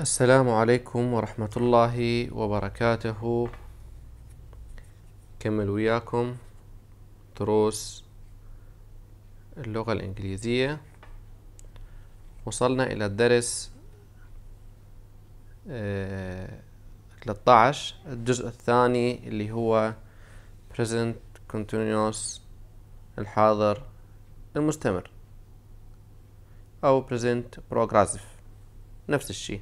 السلام عليكم ورحمة الله وبركاته كمل وياكم دروس اللغة الإنجليزية وصلنا إلى الدرس 13 آه، الجزء الثاني اللي هو present continuous الحاضر المستمر أو present progressive نفس الشيء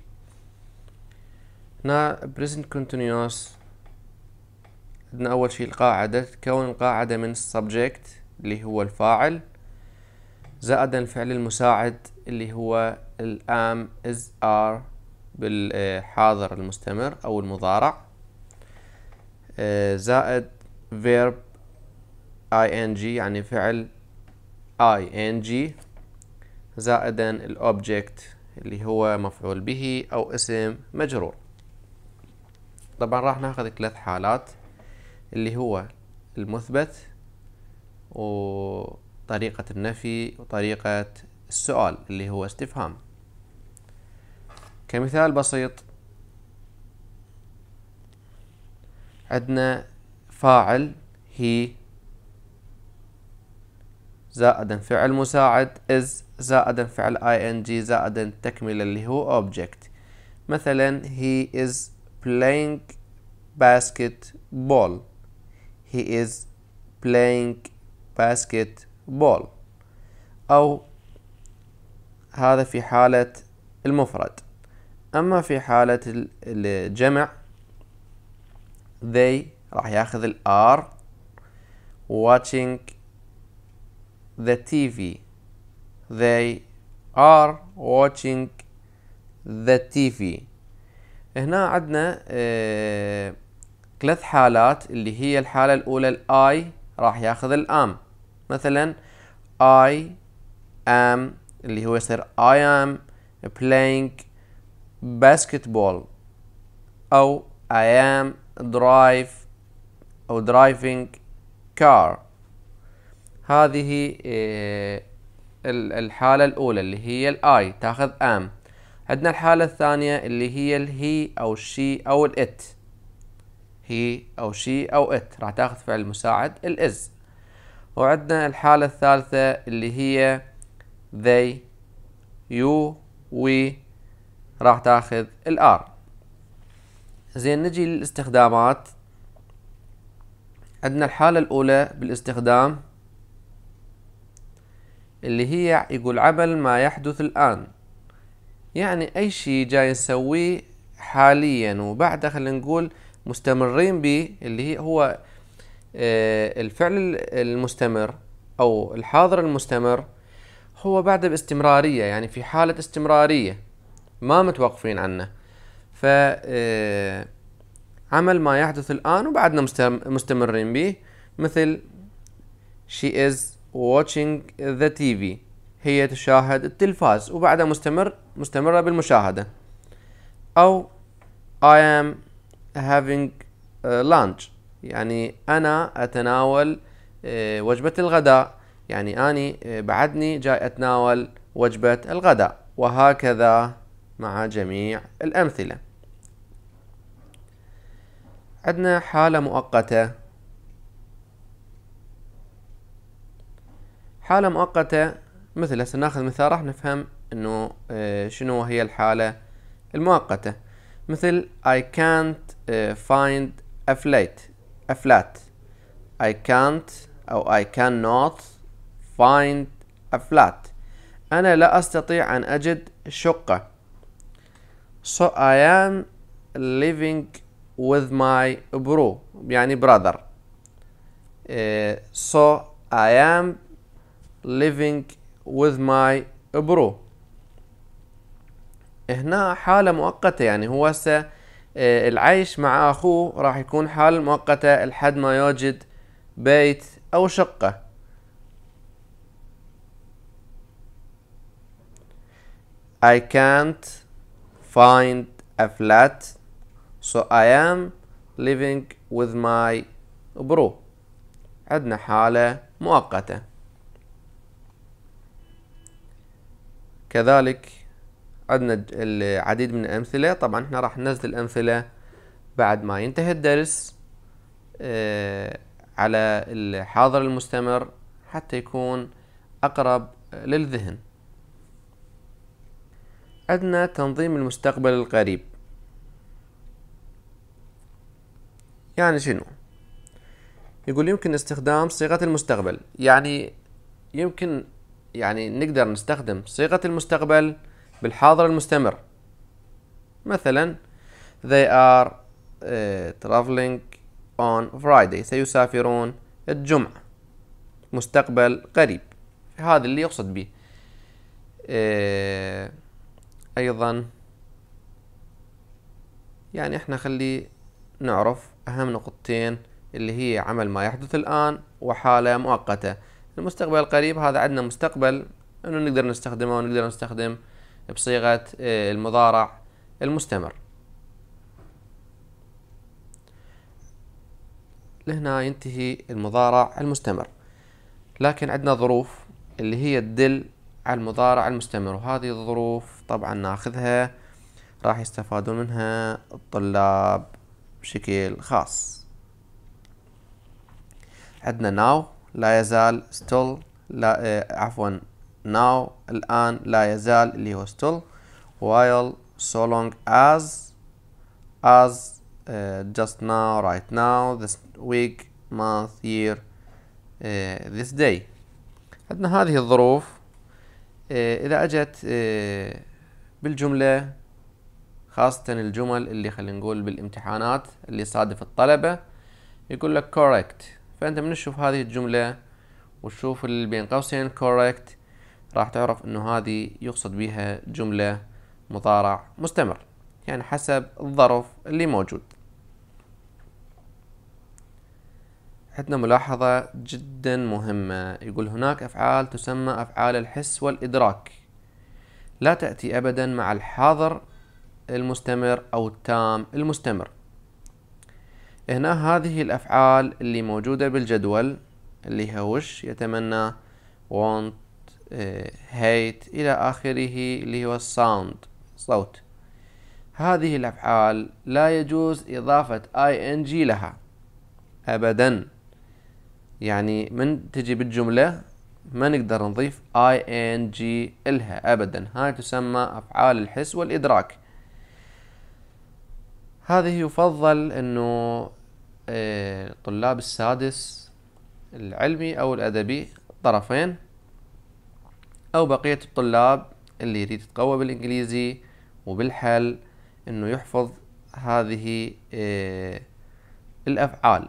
هنا present continuous عندنا أول شي القاعدة تتكون القاعدة من subject اللي هو الفاعل زائد الفعل المساعد اللي هو الام از ار بالحاضر المستمر أو المضارع آه، زائد verb ing يعني فعل ing زائدا الأوبجكت اللي هو مفعول به أو اسم مجرور طبعا راح ناخذ ثلاث حالات اللي هو المثبت وطريقة النفي وطريقة السؤال اللي هو استفهام كمثال بسيط عندنا فاعل هي زائدا فعل مساعد is زائدا فعل ing زائدا تكملة اللي هو object مثلا he is playing basketball he is playing basketball أو هذا في حالة المفرد أما في حالة الجمع they راح ياخذ ال are watching the TV they are watching the TV هنا عندنا آه ثلاث حالات اللي هي الحالة الأولى الاي راح ياخذ الام مثلا I am اللي هو يصير I am playing basketball أو I am drive أو driving car هذه آه، الحالة الأولى اللي هي الآي I تاخذ am عندنا الحالة الثانية اللي هي الهي أو الشي أو الإت هي أو شي أو إت راح تاخذ فعل مساعد الإز وعندنا الحالة الثالثة اللي هي they you we راح تاخذ الار زين نجي للاستخدامات عندنا الحالة الأولى بالاستخدام اللي هي يقول عمل ما يحدث الآن يعني أي شيء جاي نسويه حاليا وبعدها خلينا نقول مستمرين به اللي هي هو آه، الفعل المستمر أو الحاضر المستمر هو بعد باستمرارية يعني في حالة استمرارية ما متوقفين عنه ف آه، عمل ما يحدث الآن وبعدنا مستمرين به مثل she is watching the TV هي تشاهد التلفاز وبعدها مستمر مستمرة بالمشاهدة أو I am having lunch يعني أنا أتناول آه، وجبة الغداء يعني أني آه، بعدني جاي أتناول وجبة الغداء وهكذا مع جميع الأمثلة عندنا حالة مؤقتة حالة مؤقتة مثل هسه ناخذ مثال راح نفهم انه شنو هي الحالة المؤقتة مثل I can't find a flat a flat I can't او I cannot find a flat انا لا استطيع ان اجد شقة so I am living with my bro يعني brother so I am living with my bro هنا حالة مؤقتة يعني هو هسه آه، العيش مع أخوه راح يكون حالة مؤقتة لحد ما يوجد بيت أو شقة I can't find a flat so I am living with my bro عندنا حالة مؤقتة كذلك عندنا العديد من الأمثلة طبعا احنا راح ننزل الأمثلة بعد ما ينتهي الدرس آه، على الحاضر المستمر حتى يكون أقرب للذهن عندنا تنظيم المستقبل القريب يعني شنو يقول يمكن استخدام صيغة المستقبل يعني يمكن يعني نقدر نستخدم صيغة المستقبل بالحاضر المستمر مثلا they are uh, traveling on Friday سيسافرون الجمعة مستقبل قريب هذا اللي يقصد به uh, أيضا يعني احنا خلي نعرف أهم نقطتين اللي هي عمل ما يحدث الآن وحالة مؤقتة المستقبل القريب هذا عندنا مستقبل انه نقدر نستخدمه ونقدر نستخدم بصيغة آه، المضارع المستمر لهنا ينتهي المضارع المستمر لكن عندنا ظروف اللي هي تدل على المضارع المستمر وهذه الظروف طبعا ناخذها راح يستفادون منها الطلاب بشكل خاص عندنا now لا يزال still لا آه، عفوا now الآن لا يزال اللي هو still while so long as as uh, just now right now this week month year uh, this day عندنا هذه الظروف uh, إذا أجت uh, بالجملة خاصة الجمل اللي خلينا نقول بالامتحانات اللي صادف الطلبة يقول لك correct فانت من تشوف هذه الجملة وتشوف اللي بين قوسين correct راح تعرف انه هذه يقصد بها جملة مضارع مستمر يعني حسب الظرف اللي موجود عندنا ملاحظة جدا مهمة يقول هناك أفعال تسمى أفعال الحس والإدراك لا تأتي أبدا مع الحاضر المستمر أو التام المستمر هنا هذه الأفعال اللي موجودة بالجدول اللي هو وش يتمنى want آه، hate إلى آخره اللي هو sound صوت هذه الأفعال لا يجوز إضافة ing لها أبدا يعني من تجي بالجملة ما نقدر نضيف ing إلها أبدا هاي تسمى أفعال الحس والإدراك هذه يفضل أنه طلاب السادس العلمي أو الأدبي طرفين أو بقية الطلاب اللي يريد يتقوى بالإنجليزي وبالحل إنه يحفظ هذه آه، الأفعال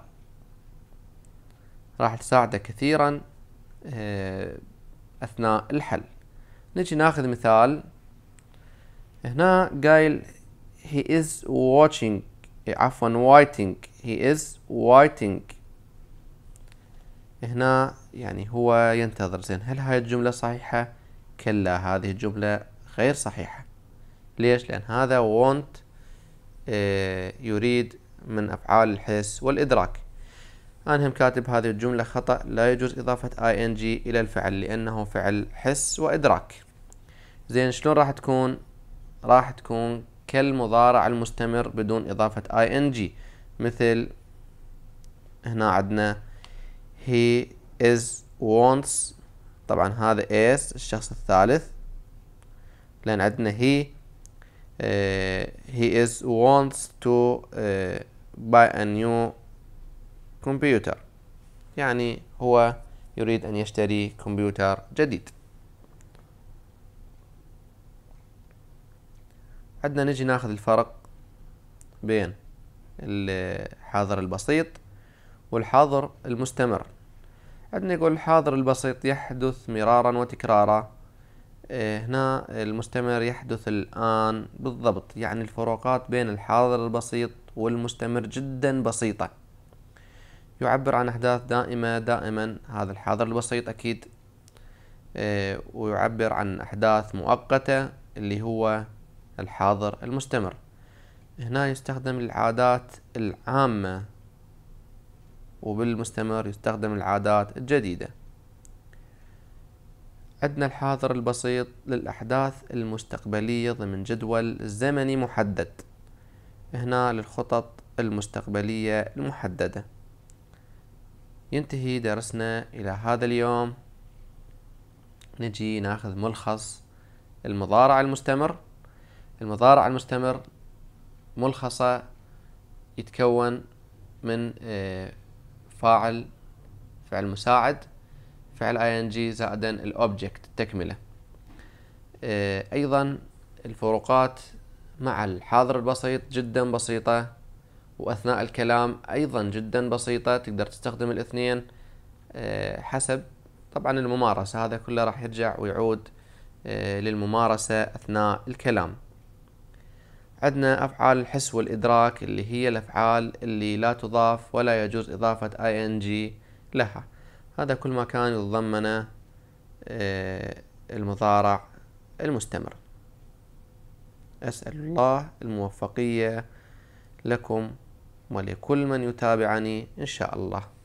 راح تساعده كثيرا آه، أثناء الحل نجي ناخذ مثال هنا قايل he is watching عفوا waiting he is waiting هنا يعني هو ينتظر زين هل هاي الجملة صحيحة؟ كلا هذه الجملة غير صحيحة ليش؟ لأن هذا want آه، يريد من أفعال الحس والإدراك أنا هم كاتب هذه الجملة خطأ لا يجوز إضافة ing إلى الفعل لأنه فعل حس وإدراك زين شلون راح تكون؟ راح تكون كالمضارع المستمر بدون إضافة ing مثل هنا عندنا he is wants طبعا هذا is الشخص الثالث لأن عندنا he uh, he is wants to uh, buy a new computer يعني هو يريد أن يشتري كمبيوتر جديد عندنا نجي ناخذ الفرق بين الحاضر البسيط والحاضر المستمر عندنا يقول الحاضر البسيط يحدث مرارا وتكرارا إيه، هنا المستمر يحدث الآن بالضبط يعني الفروقات بين الحاضر البسيط والمستمر جدا بسيطة يعبر عن أحداث دائمة دائما هذا الحاضر البسيط أكيد إيه، ويعبر عن أحداث مؤقتة اللي هو الحاضر المستمر هنا يستخدم العادات العامة وبالمستمر يستخدم العادات الجديدة عندنا الحاضر البسيط للأحداث المستقبلية ضمن جدول زمني محدد هنا للخطط المستقبلية المحددة ينتهي درسنا إلى هذا اليوم نجي ناخذ ملخص المضارع المستمر المضارع المستمر ملخصة يتكون من آه، فاعل فعل مساعد فعل ing زائدا الأوبجكت التكملة آه، أيضا الفروقات مع الحاضر البسيط جدا بسيطة وأثناء الكلام أيضا جدا بسيطة تقدر تستخدم الاثنين آه، حسب طبعا الممارسة هذا كله راح يرجع ويعود للممارسة أثناء الكلام عندنا أفعال الحس والإدراك اللي هي الأفعال اللي لا تضاف ولا يجوز إضافة ing لها هذا كل ما كان يتضمنه آه، المضارع المستمر أسأل الله الموفقية لكم ولكل من يتابعني إن شاء الله